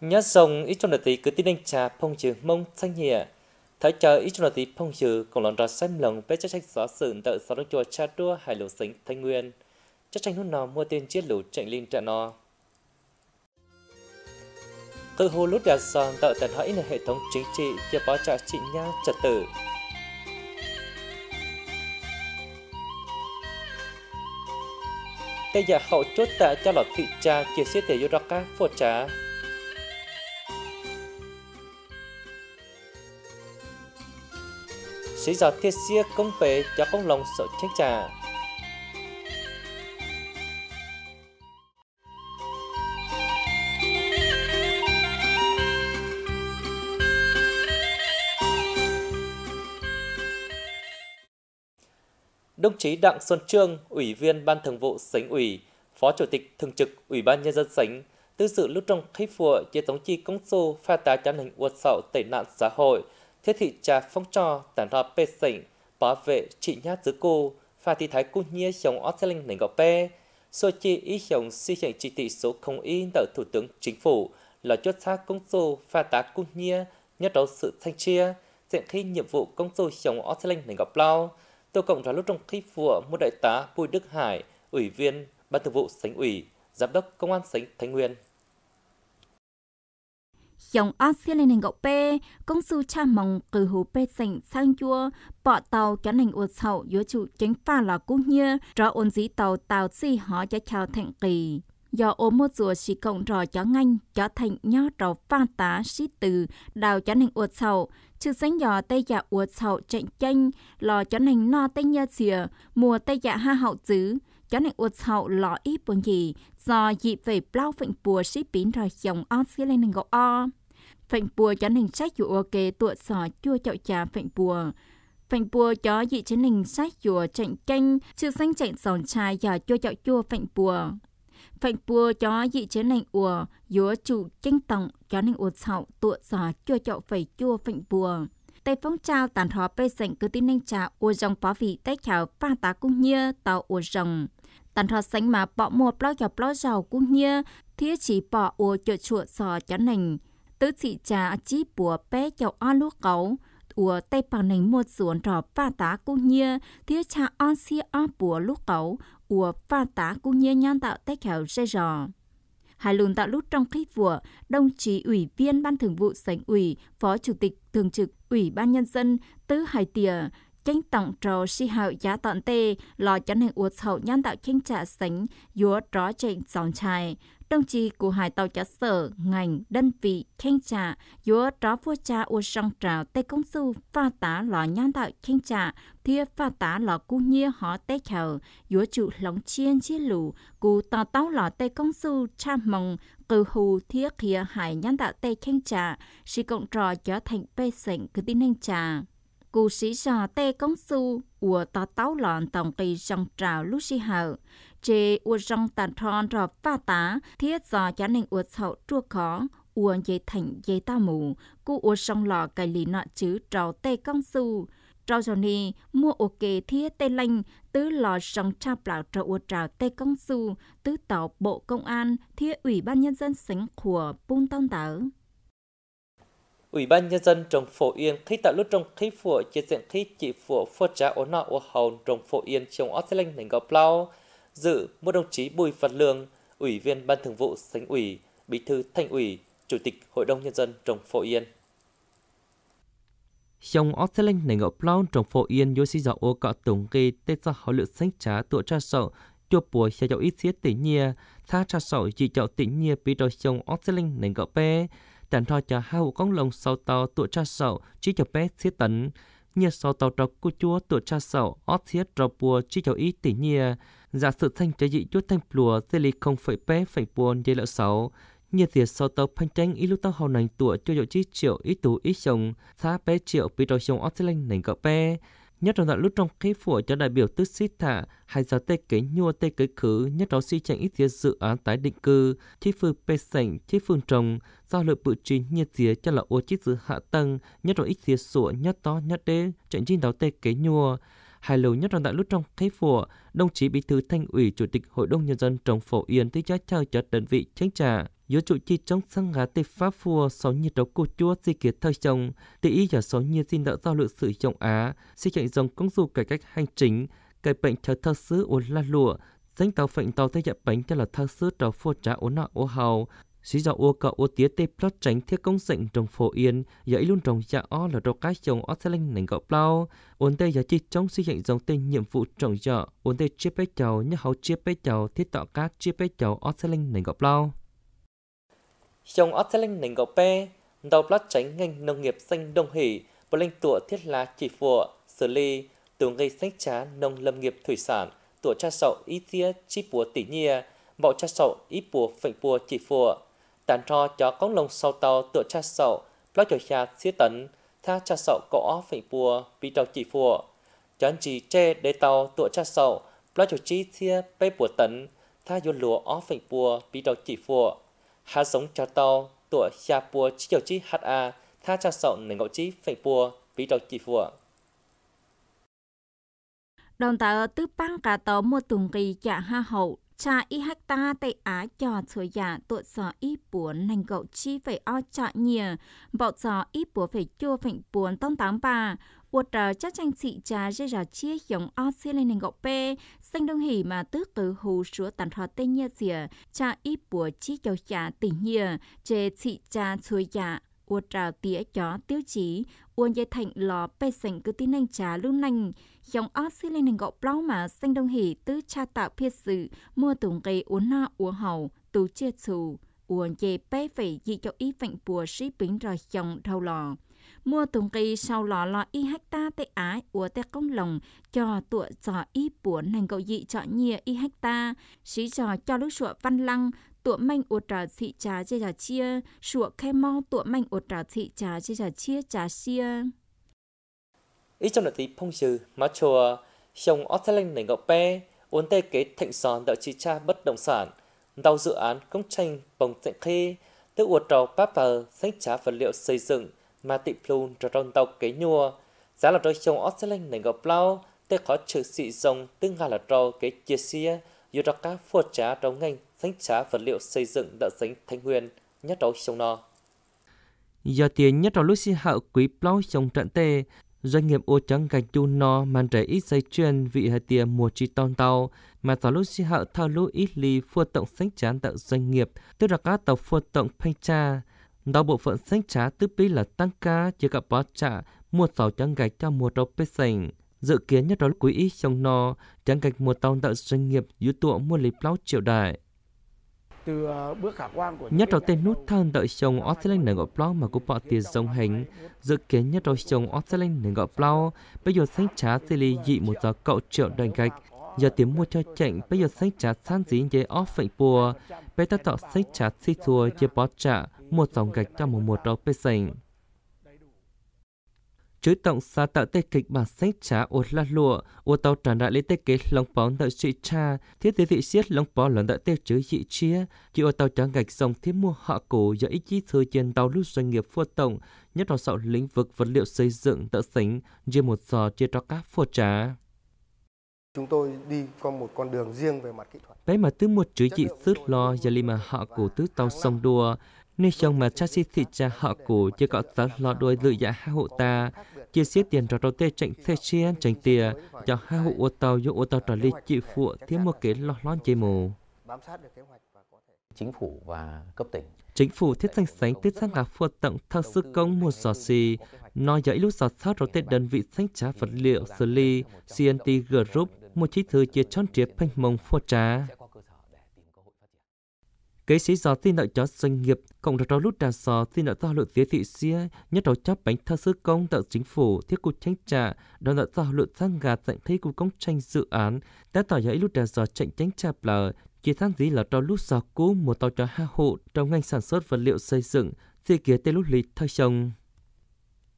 nhớ sông ít trong đời tí cứ tin anh trà phong trừ mông thanh nhẹ thái chờ ít trong đời tí phong trừ còn lòn ra xem lòng với chắc trách gió sự tự gió đông chùa cha đua hải lũ sánh thanh nguyên chắc tranh nút nò mua tiền chiết lũ chạy linh trạng nò tự hồ lút gà son tạo tần hãy là hệ thống chính trị chia báo trả trị nha trật tự tây giả hậu chốt tại cho lọt thị trà chia xếp tế yuraka phô trá sẽ giờ thiết xia công về cho công lòng sợ chánh trà. Đồng chí Đặng Xuân Trương, Ủy viên Ban Thường vụ Sánh ủy, Phó Chủ tịch Thường trực Ủy ban Nhân dân Sánh, tư sự lúc trong khách phùa chế tổng chi công su pha tá chán hình uột sậu tệ nạn xã hội – thiết thị trà phong trò tản ra bê sảnh bảo vệ trị nhát giữ cô và thị thái cô nhia chồng Australia nền gọt bê so chi ý chồng si chảnh chỉ thị số không in tờ thủ tướng chính phủ là chốt xa công sô và tá cô nhia nhất đấu sự thanh chia diện khi nhiệm vụ công sô chồng Australia nền gọt lao tôi cộng ra lúc trong khi vừa một đại tá Bùi Đức Hải ủy viên ban thường vụ sánh ủy giám đốc công an sánh Thái Nguyên dòng ASEAN hình gạo bê, công su cha mong cử hữu bê sảnh sang chua, bỏ tàu cho nành ua sầu giữa chủ chính pha là cung nhơ, rõ ổn dĩ tàu tàu si họ cho chào thành kỳ. Do ô mô chùa chỉ cộng rò cho nganh, cho thành nhó rò pha tá xí từ, đào cho nành ua sầu, chứ sánh dò tây dạ ua sầu chạy chanh, lò cho nành no tây nhơ xìa, mùa tây dạ ha hậu dứ, cho nên uất hậu lọ ít buồn gì do dị về bao phệnh bùa sĩ bín rồi dòng on xí lên nâng gỗ o phệnh bùa cho nên sách dụ kê tụa sò chua chậu trà phệnh bùa phệnh bùa cho dị chiến linh sách dụ chạy canh chữ xanh chạy dòng trai và chua chậu chua phệnh bùa phệnh bùa cho dị chiến linh ùa dúa chủ tranh tổng cho nên uất hậu tụa sò chua chậu phải chua phệnh bùa tây phong trao tàn thọ bê sảnh cứ tin nhanh trà ua dòng bó vị tay chảo pha tá cung nhia tàu ua dòng tàn thọ sánh mà bỏ một bao dọc bao giàu cũng như thiết chỉ bỏ ô cho chuột sò cho nành tứ chỉ trà chỉ bùa bé cho o lúa cấu ủa tay bằng nành một ruộng trò pha tá cũng như thiết cha on xia o bùa lúa cấu ủa pha tá cũng như nhon tạo tay khéo dây rò Hải lùn tạo lúc trong khi vừa, đồng chí ủy viên ban thường vụ sánh ủy, phó chủ tịch thường trực ủy ban nhân dân Tứ Hải Tìa chính tổng trò si hậu giá tận tê lo cho nên uột hậu nhân tạo chính trả sánh dúa tró trình dòng trài đồng chí của hải tàu trả sở ngành đơn vị khen trả dúa tró vua cha uột song trào tê công su pha tá lò nhân tạo khen trả thia pha tá lò cu nhia họ tê khẩu dúa trụ lòng chiên chia lù cú tàu tàu lò tê công su cha mong cử hù thiết kia hải nhân tạo tê khen trả si cộng trò trở thành bê sảnh cứ tin hành trà cụ sĩ sò tê công su ủa tò táo lòn tổng kỳ dòng trào lúc si hậu chê ủa dòng tàn tròn rò pha tá thiết dò cho nên ủa sậu chua khó ủa dây thành dây ta mù cụ ủa sông lò cài lì nọ chứ trò tê công su trò cho ni mua ô kê thiết tê lanh tứ lò sông cha bảo trò ủa trào tê công su tứ tàu bộ công an thiết ủy ban nhân dân sánh của bung tông táo Ủy ban nhân dân trồng Phổ Yên khi tạo lúc trồng khí phủa chia diện khí chỉ phủa phô trá ố nọ ố hầu trồng Phổ Yên trong ớt linh nền gọc lao. Dự một đồng chí Bùi Văn Lương, Ủy viên Ban thường vụ Sánh ủy, Bí thư Thành ủy, Chủ tịch Hội đồng Nhân dân trồng Phổ Yên. Trong ớt linh nền gọc lao trồng Phổ Yên yếu sĩ dạo ô cọ tổng kỳ tê ra hóa lượng sánh trá tựa tra sợ chụp bùa xe dạo ít xế tỉnh nhìa, tha tra sợ chỉ chọn tỉnh nhìa bí đồ trong ớt linh nền gọc chẳng thọ cho hộ con lồng sau tàu tụ cha sậu chỉ cho bé thiết tấn như sau tàu trọc của chúa tụ cha sậu ót thiết trọc bùa chỉ cho ý tỉ nhia giả sự thanh trái dị chúa thanh plùa dê lì không phải bé phải buồn dây lỡ sáu như thiệt sau tàu phanh tranh ít lúc tàu hào nành tụ cho dậu chi triệu ít tú ít chồng thá bé triệu bị trò chồng ót thiết lanh nành cỡ bé nhất trong đoạn lúc trong khi phủa cho đại biểu tức xít thả hay giáo tê kế nhua tê kế khứ nhất đó si tranh ít thiết dự án tái định cư chi phương pê sảnh chi phương trồng do lợi bự trí nhiệt tía cho là ô chít dự hạ tầng nhất đó ít thiết sủa nhất to nhất đê tranh chính đáo tê kế nhua hài lòng nhất trong đại lúc trong khai phủ, đồng chí Bí thư Thành ủy, Chủ tịch Hội đồng nhân dân trong Phổ Yên tới giá trao cho đơn vị tránh trả. Giữa chủ chi trong sang gá tây pháp phù sáu nhiệt độ cô chúa di kiệt thời chồng, tỷ ý giả sáu nhiệt xin đỡ giao lựa sử dụng Á, xây chạy dòng công du cải cách hành chính, cải bệnh chờ thơ sứ ổn la lụa, danh tàu phệnh tàu tay dạ bánh cho là thơ sứ trò phô trá ổn nọ ô hào, Sĩ do ua cậu ua tía tê plot tránh thiết công sệnh trong phổ yên, dẫy luôn trong dạ o là đồ cá chồng ớt thê linh nành gạo plau. Ôn tê giá chi trong xây dựng dòng tên nhiệm vụ trọng dọ, ôn tê chia bế chầu nhớ hầu chia bế chầu thiết tạo cá chia bế chầu ớt thê linh nành gạo plau. Chồng ớt thê linh nành gạo pê, đầu plot tránh ngành nông nghiệp xanh đông hỉ, bộ linh tụa thiết lá chỉ phụ, xử lý, tù gây sách trá nông lâm nghiệp thủy sản, tụa cha sậu ý tía chi bùa tỉ nhia, bọ cha sậu ý bùa phệnh bùa chỉ phụ, 但 cho cho công lông sau tàu tựa cha sậu, lo cho cha xí tấn, tha cha sậu cỏ ó phải bùa, bị tàu chỉ phùa. Chán chỉ che để tàu tựa cha sậu, lo cho chi thia bê bùa tấn, tha dồn lúa ó phải bùa, bị tàu chỉ phùa. Hà sống cho tàu, tựa cha bùa chỉ kiểu chi hát a, tha cha sậu nền ngậu chi phải bùa, bị tàu chỉ phùa đồng tạo tư băng cả tàu một tuần kỳ chả ha hậu cha y ta tây á cho thừa giả tội sở y buồn nành gậu chi phải o chọ nhìa bọ sở y buồn phải chua phệnh buồn tông tám bà uột trờ chắc tranh chị cha dây rào chia giống o xê lên nành gậu bê xanh đông hỉ mà tước từ hù sữa tàn thọ tây nhìa dìa cha y buồn chi cho giả tỉ nhìa chê chị cha thừa giả uột trào tía chó tiêu chí uôn dây thành lò bê xanh cứ tin nành trà lưu nành dòng ớt xí lên ngộ bao mà xanh đông hỉ tứ cha tạo phiết sự mưa tùng cây uốn na uống hầu tù chia chù uống chê bé phải dị cho ý vệnh bùa sĩ bính rồi dòng đầu lò mua tùng cây sau lò lò y hecta tê ái ủa tê công lồng cho tụa trò y bùa nành cậu dị chọn nhìa y hecta sĩ trò cho lúc sụa văn lăng tụa manh ột trò thị trà chê trà chia sụa khai mau tụa manh ột trò thị trà chê trà chia trà chia ít trong đợt tí phong trừ má chùa trong Australia nảy ngọ pe uốn tê kế thịnh sòn đạo chi cha bất động sản đau dự án công tranh bồng tệ khê tức uột trò paper sách trả vật liệu xây dựng mà tị plun trò trong tàu kế nhua giá là trò trong Australia nảy ngọ plau tê khó trừ xị dòng tương hà là trò kế chia xia dù trò cá phua trá trong ngành sách trá vật liệu xây dựng đạo dính thanh huyền nhất trò trong nò do tiền nhất trò lúc xin hậu quý plau trong trận tê Doanh nghiệp ô trắng gạch tu no màn trẻ ít dây chuyên vị hai tia mùa chi ton tàu mà tàu lúc si hậu thao lũ ít lì phua tổng sách chán tạo doanh nghiệp tức là cá tàu phua tổng thanh tra đó bộ phận sách trá tư bí là tăng cá chỉ gặp bó trả mua tàu trắng gạch cho mùa đầu bế sành dự kiến nhất đó quý ít trong no trắng gạch mùa tàu tạo doanh nghiệp dư tụ mua lý plau triệu đại từ ờ, bước khả quan của nhất rồi tên nút thân đợi chồng Australia nâng gọi blog mà cũng bỏ tiền dòng hình dự kiến nhất rồi chồng Australia nâng gọi blog bây giờ sách trả Silly dị một giờ cậu triệu đoàn gạch giờ tiếng mua cho chạy bây giờ sách trả san dí dễ off phệnh bùa bây giờ tỏ sách trả xì thua chưa bỏ trả một dòng gạch cho một một đầu bây sành chối tổng xa tạo tê kịch bản sách trá ột la lụa ô tàu trả đại lý tê kế lòng bó nợ trị cha thiết tế thị siết lòng bó lần đã tê chữ dị chia chỉ ô tàu trả gạch dòng thiết mua họ cổ do ít chí thời trên tàu lúc doanh nghiệp phô tổng nhất là sau lĩnh vực vật liệu xây dựng tợ sánh riêng một giò chia cho các phô trá chúng tôi đi có một con đường riêng về mặt kỹ thuật. Bé mà tư một chữ dị sức lo và lima họ cổ tứ tàu sông đua nếu chồng mà cha sĩ thị cha họ cũ chưa có tớ lo đôi dự dạ hai hộ ta, chia sẻ tiền trò trò tê chạy thê chiên chạy tìa, cho hai hộ ô tàu dụ ô tàu trò lý chị phụ thiếu một cái lo lon chế mù. Chính phủ và cấp tỉnh chính phủ thiết danh sánh tiết sang cả phụ tặng thợ sư công một giò xì, nói dạy lúc giò sát rồi tết đơn vị thanh trá vật liệu xử lý, CNT group, một chí thư chia chọn triệp phanh mông phô trá. Kế sĩ gió tin lợi cho doanh nghiệp, cộng đồng đó lút đà gió tin lợi do lượng dưới thị xe, nhất đầu chấp bánh thơ sư công tạo chính phủ thiết cục tranh trả, đó lợi do lượng thang gà dạng thi cục công tranh dự án, đã tỏ giấy lút đà gió chạy tránh trả lờ, chỉ tháng gì là cho lút gió cũ một tàu cho hạ hộ trong ngành sản xuất vật liệu xây dựng, thì kế tên lút lịch thay chồng.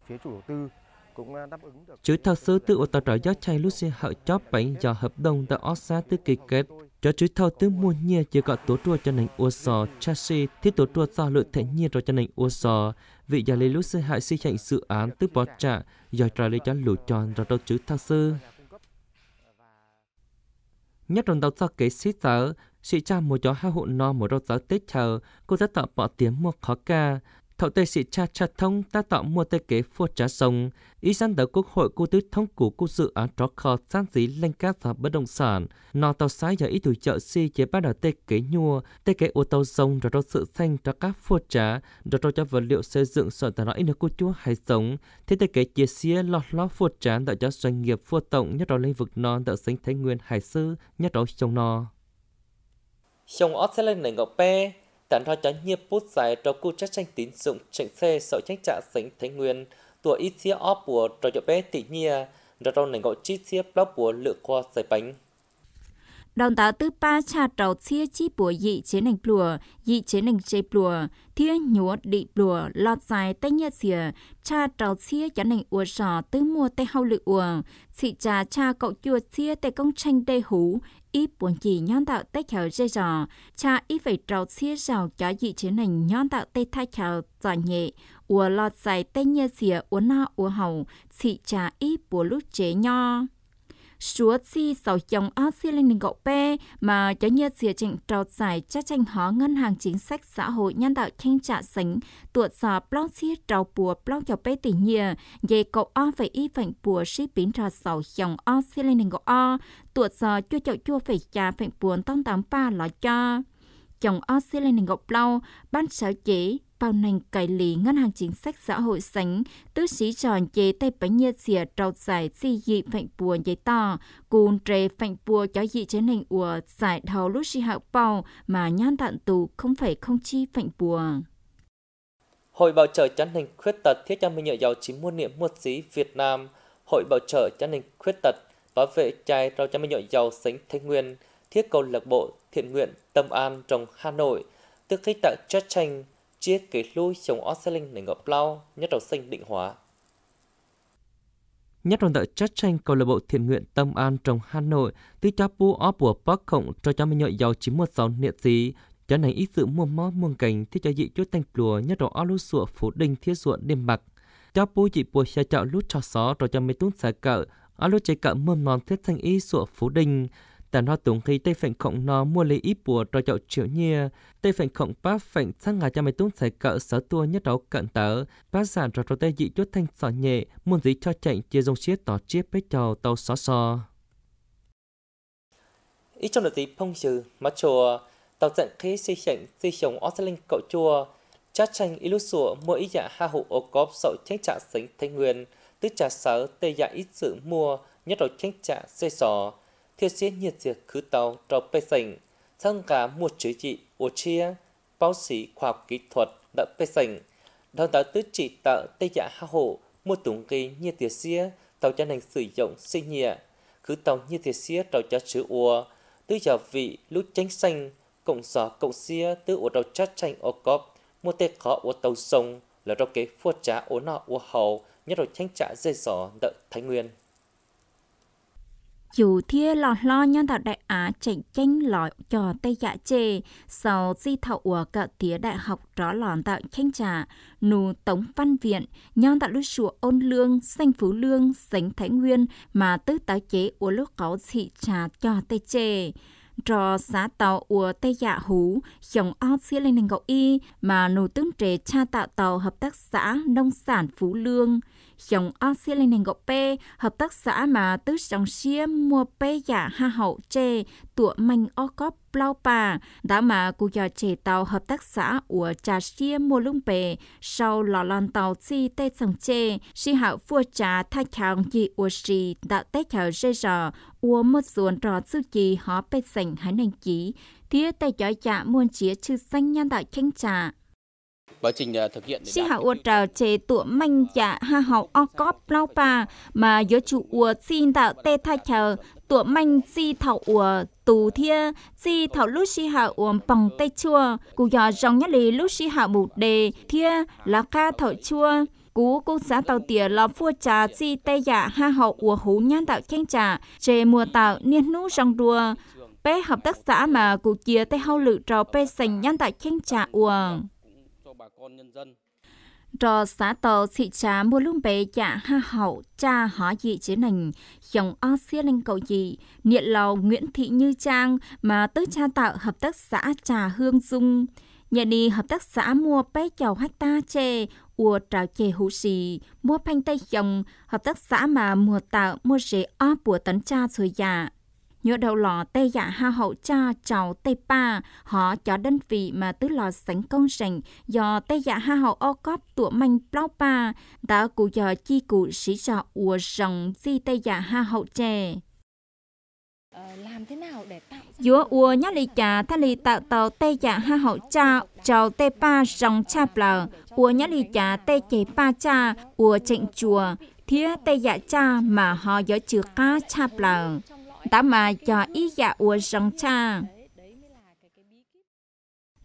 Phía chủ đầu tư cũng à, đáp ứng được. Chứ thật sự tự ổ tàu rõ gió chay lúc xe hậu chóp bánh do hợp đồng đã ót xa tư kỳ kết cho chứ thao tướng mua nhia chỉ gọi tổ chua cho nành ô sò cha si thì tổ chua do lựa thể nhia rồi cho nành ô sò vị già lấy lúc sư hại si chạy dự án tứ bỏ trả do trả lấy cho lũ tròn rồi đâu chứ thao sư nhất trong đầu sau kế sĩ tớ sĩ cha mua cho hai hộ no một rau tớ tết chờ cô sẽ tạo bỏ tiếng mua khó ca thọ tê sĩ cha cha thông ta tạo mua tê kế phô trả sông ý dân đỡ quốc hội cô tư thông của cô dự án trọ kho san dí lên các và bất động sản nó tàu sai giờ ý thủ chợ si chế bắt đầu tê kế nhua tê kế ô tàu sông rồi đó sự xanh cho các phô trả rồi đó cho vật liệu xây dựng sở tài nói nó cô chúa hay sống thế tê kế chia xía lọt ló phô trả đợi cho doanh nghiệp phô tổng nhất đó lĩnh vực non đỡ sinh thái nguyên hải sư nhất đó trong nó trong Australia này ngọc pe Tản hoa chán nhiếp bút dài cho cu chắc tranh tín dụng trịnh xe sở trách trả sánh thái nguyên, tùa ít xia óp bùa trò cho bé tỷ nhia, ra rau nảnh gọi chít xia bó bùa lựa qua giải bánh đòn tá tư pa cha trầu chia chi bùa dị chế nành plùa, dị chế nành chế plùa, thiên nhúa đị plùa, lọt dài tay nhẹ xìa, cha trầu chia chả nành ua sò tư mua tay hao lự ua, chị trà cha cậu chua chia tay công tranh đê hú, ít buồn chỉ nhón tạo tay khéo dây dò, cha ít phải trầu chia rào chả dị chế nành nhón tạo tay thai khéo giỏi nhẹ, ua lọt dài tay nhẹ xìa, ua na ua hầu, chị trà ít bùa lúc chế nho chúa chi sau chồng ác xí linh mà cho nhớ dìa trình trào giải cha tranh hóa ngân hàng chính sách xã hội nhân đạo tranh trả sánh tuột xà plong xí trào bùa plong cho bê tỉ nhìa dây cậu o phải y phảnh bùa xí biến trà sau chồng ác xí linh đình gậu o tuột xà chua chậu chua phải trà phảnh buồn tông tám ba lọ cho chồng ác xí linh lâu ban sở chỉ bao nành cải lý ngân hàng chính sách xã hội sánh, tư sĩ tròn chế tay bánh nhiệt xỉa trọt giải di dị phạnh bùa giấy tỏ, cùn trề phạnh bùa cho dị chế nành ùa giải đầu lúc xì hạo bào mà nhan tạn tù không phải không chi phạnh bùa. Hội bảo trợ chân hình khuyết tật thiết cho mình nhờ giàu chính muôn niệm muôn sĩ Việt Nam, Hội bảo trợ chân hình khuyết tật bảo vệ trai rau cho mình nhờ giàu sánh thanh nguyên, thiết cầu lạc bộ thiện nguyện tâm an trong Hà Nội, tức khích tại Chất Tranh, chia kế lui chống Oxaling nền ngọc lao nhất đầu sinh định hóa. Nhất đoàn đợi chất tranh câu lạc bộ thiện nguyện Tâm An trong Hà Nội, tí cho bu ó bùa bác cộng cho cho mình nhợi giàu 916 niệm sĩ cho này ít sự mua mó muôn cảnh thì cho dị chút thanh lùa nhất đồ ó lút sụa phố đình thiết ruộng đêm bạc. Cho bu dị bùa xe chạo lút cho xó rồi cho mấy tún xả cỡ, ó lút chế cỡ mơm non thiết thanh y sụa phố đình, khi tây phèn cộng nó mua lấy ít bùa rồi chậu triệu nhia tây phèn cộng bác phèn sang ngà cho mày tung sẽ cỡ sở tua nhất đấu cận tớ bác giản rồi rồi tây dị chốt thanh sọ nhẹ muốn gì cho chạy chia dòng chiết tỏ chiết bế chào tàu xó xò ít trong đợt tí phong trừ mắt chùa tàu tận khi xây chảnh xây chồng Australia cậu chùa chắc tranh ít lúc sủa mua ít dạ ha hụ ô cóp sậu tránh trả sánh thanh nguyên tứ trả sở tây dạ ít sự mua nhất đầu tránh trả xây sò thiết sĩ nhiệt diệt khứ tàu trọc bê sảnh, sang cả một chữ trị ô chia, báo sĩ khoa học kỹ thuật đã bê sảnh, đào tạo tứ trị tạo tây giả hạ hộ, một tủng kỳ nhiệt diệt xia, tàu cho hành sử dụng sinh nhẹ, khứ tàu nhiệt diệt xia tàu cho chữ ua, tứ giả vị lúc tránh xanh, cộng gió cộng xia tứ ô đầu chát tranh ô cọp một tê khó ô tàu sông, là rau kế phua trá ô nọ ô hầu, nhất rồi tranh trả dây gió đợi thái nguyên chủ thia lọt lo nhân tạo đại á chạy chanh lõi cho tây dạ chê sau di thảo ủa cỡ tía đại học rõ lòn tạo tranh trà nù tống văn viện nhân tạo lúc chùa ôn lương xanh phú lương sánh thái nguyên mà tứ tái chế ủa lúc có thị trà cho tây chê trò xá tàu ủa tây dạ hú chồng o xí lên nền gậu y mà nù tướng trẻ cha tạo tàu hợp tác xã nông sản phú lương dòng on xia lên nền gọc bê, hợp tác xã mà tứ dòng xia mua bê giả ha hậu chê, tụa manh o có plau bà, đã mà cụ dò chế tàu hợp tác xã của trà xia mua lung bê, sau lò lòn tàu chi tê dòng chê, xi hạo vua trà thay chàng gì ua xì, đã tê chào rê rò, ua một ruộng rò sư gì họ bê sành hải nành chí, thiết tay chó chạ muôn chía chư xanh nhân đạo chanh trà, Si hạ ua trào chế tụa manh dạ ha hậu o cóp lao pa mà do chủ ua xin tạo tê thai chờ tụa manh si thảo ua tù thia si thảo lúc si hạ ua bằng tê chua cụ dò rong nhất lý lúc si hạ bụt đề thia là ca thảo chua cú cô xã tàu tỉa lò phu trà si tê dạ ha hậu ua hú nhan tạo chanh trà chế mùa tạo niên nú rong đua bé hợp tác xã mà cụ chia tay hau lự trò bê sành nhan tạo chanh trà uồng bà con nhân dân. Rò xã tờ thị trá mua lung bề chả ha hậu cha hó dị chế nành, dòng o xia lên cầu dị, niệm lò Nguyễn Thị Như Trang mà tứ cha tạo hợp tác xã Trà Hương Dung. Nhà đi hợp tác xã mua bé chầu ta chè, ua trào chè hữu xì, mua phanh tay dòng, hợp tác xã mà mua tạo mua rễ o bùa tấn cha rồi dạ nhớ đầu lò tê dạ ha hậu cha chào tây pa họ cho đơn vị mà tứ lò sánh công sành do tê dạ ha hậu ô cóp tụa manh plau pa đã cụ giờ chi cụ sĩ trà ùa rồng di tê dạ ha hậu chè ờ, làm thế nào để tạo giữa ua nhá lì trà tha lì tạo tàu tê dạ ha hậu cha chào tê pa rồng cha plờ ua nhá lì trà tê chế pa cha ua chạy chùa thía tê dạ cha mà họ giới chữ cá cha plờ ta mà cho ý dạ ua rong cha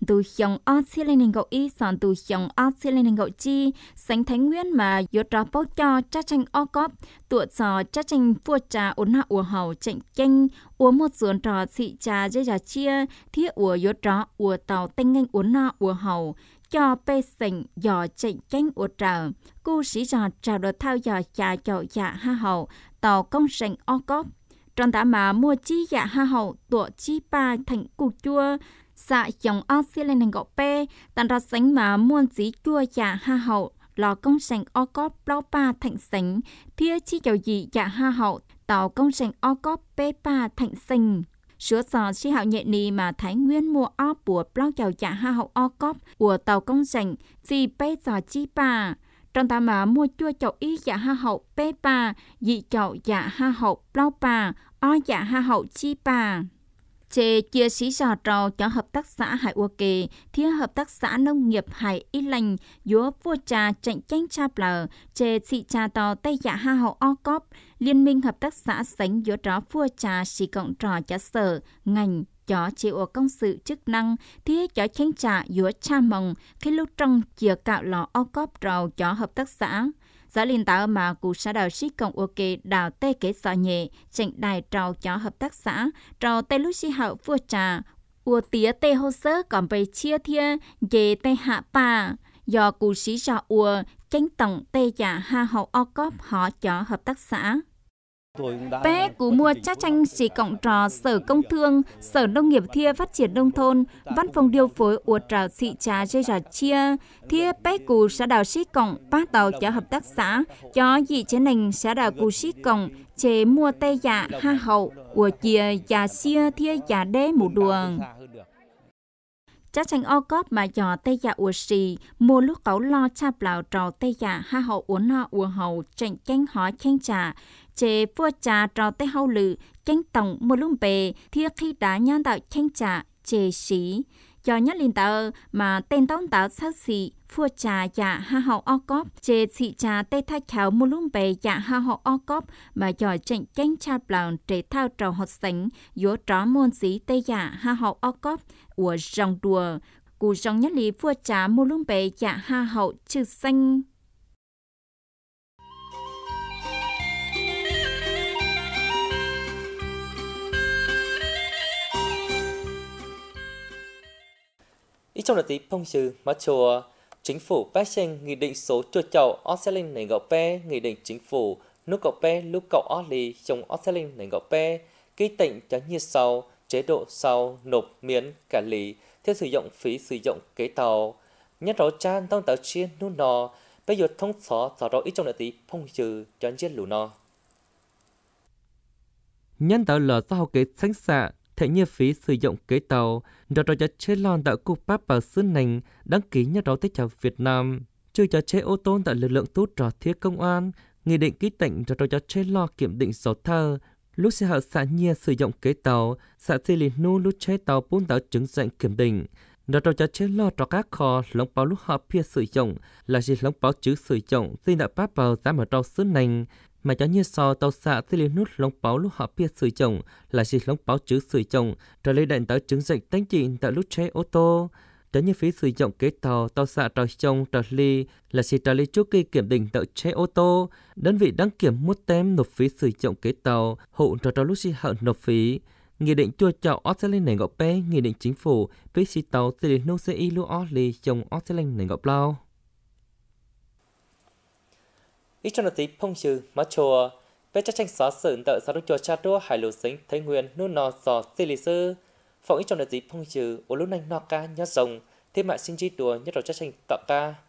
tu xong ở xí lên nền gậu y sòn tu xong ở xí lên nền chi sánh thánh nguyên mà yo trò bố cho cha chanh o cóp tụa sò cha chanh phu trà ổn hạ ủa hầu chạnh chanh ủa một xuồng trò xị trà dây trà chia thiết ủa yo trò ủa tàu tanh nganh ổn nọ ủa hầu cho bê sành dò chạy chanh ủa trà cu sĩ trò trà đồ thao dò trà chậu dạ ha hầu tàu công sành o cóp trong đã mà mua chi dạ ha hậu tổ chi ba thành cục chua xạ dạ dòng ơ xí lên thành gọc bê tàn ra sánh mà muôn dí chua dạ ha hậu lò công sành o cóp bao ba thành sánh thia chi dầu gì dạ ha hậu tàu công sành o cóp bê ba thành sành sửa sò chi hậu nhẹ nì mà thái nguyên mua o bùa bao dầu dạ ha hậu o có của tàu công sành gì bê sò chi ba trong ta mà mua chua chậu ý dạ ha hậu pê pa dị chậu dạ ha hậu plau pa o dạ ha hậu chi pa Chê chia sĩ sò trò cho hợp tác xã Hải Ua kỳ thía hợp tác xã nông nghiệp Hải Y Lành, dúa vua trà chạy tranh cha lờ, chê thị trà tò tây dạ ha hậu o cóp, liên minh hợp tác xã sánh dúa tró vua trà sĩ cộng trò chá sở, ngành cho chịu công sự chức năng thì cho tranh trả giữa cha mồng khi lúc trong chìa cạo lò o cóp rào cho hợp tác xã xã liên tạo mà cụ xã đào sĩ cộng ok đào tê kế xã nhẹ chỉnh đài trào cho hợp tác xã trào tê lúc sĩ hậu vua trà ua tía tê hô sơ còn bày chia thiên về tê hạ bà do cụ sĩ cho ua chánh tổng tê giả ha hậu o cóp họ cho hợp tác xã PF Cú Mua chắc tranh chỉ cộng trò Sở Công Thương, Sở Nông nghiệp Thia Phát triển Nông thôn, Văn phòng điều phối của trào thị trà dây rà chia, Thia PF Cú xã đào sĩ cộng, ba tàu cho hợp tác xã, cho dị chế nành xã đào Cú sĩ cộng, chế mua tê dạ ha hậu, của chia dạ xia thia dạ đế mù đường cha tranh o cóp mà dò tây dạ ua xì mua lúc cấu lo cha bào trò tây dạ ha hậu uốn no ua hậu tranh canh họ khen trà chế vua trà trò tây hậu lự canh tổng mua lúc bề thiê khi đá nhan đạo khen trà chế xí cho nhất linh tờ mà tên tông táo sắc sĩ phua trà dạ ha hậu o cóp chê sĩ trà tê thái khéo mù lung bè dạ ha hậu o cóp mà cho chảnh chanh cha blòng trề thao trò học sánh yếu tró môn sĩ tê dạ ha hậu o cóp của dòng đùa cụ dòng nhất lý phua trà mù lung bè dạ ha hậu chữ xanh trong đợt tí phong trừ mà chùa chính phủ bác tranh nghị định số chua chậu Australia này gọc pe nghị định chính phủ nước gạo pe lúc cậu oli trong Australia này gọc pe ký tỉnh cho như sau chế độ sau nộp miễn cả lý theo sử dụng phí sử dụng kế tàu nhất rõ chan thông tạo chiên nu nò bây giờ thông xó xó rõ ít trong đợt tí phong trừ cho giết lù nò nhân tạo lờ sau kế sánh xạ thể như phí sử dụng kế tàu, do đó cho chế lon tại cục pháp bảo xứ nành đăng ký nhất đó tới chào Việt Nam. Trừ cho chế ô tô tại lực lượng tốt trò thiết công an, nghị định ký tỉnh do đó cho chế lo kiểm định số thơ, lúc xe hợp xã nhia sử dụng kế tàu, xã xì lì nu lúc chế tàu bốn tàu chứng dành kiểm định. Đó đó cho chế lo cho các kho lóng báo lúc họ phía sử dụng là gì lóng báo chữ sử dụng xin đã bác vào giá mở rau xứ nành, mà cho như so tàu xạ tư liên nút lóng báo lúc họ biết sử chồng là chỉ lóng báo chứ sử chồng trở lấy đạn tới chứng dịch tánh trị tại lúc chế ô tô cho như phí sử dụng kế tàu tàu xạ trò chồng trò ly là chỉ trò ly trước khi kiểm định tại chế ô tô đơn vị đăng kiểm mua tem nộp phí sử dụng kế tàu hộ trò trò lúc chỉ hậu nộp phí nghị định chua chào Australia này gọi bé nghị định chính phủ với xí tàu tư liên nút sẽ y lưu chồng Australia này gọi lao ít cho nó tí phong trừ mà chùa bé chắc tranh xóa sự tự sao đúc chùa cha đua hải lô sinh thấy nguyên nô nò giò xê lì sư phòng ít cho nó tí phong trừ ô lúc nanh nọ ca nhớ rồng thế mạng sinh chi đùa nhất đầu chắc tranh tạo ca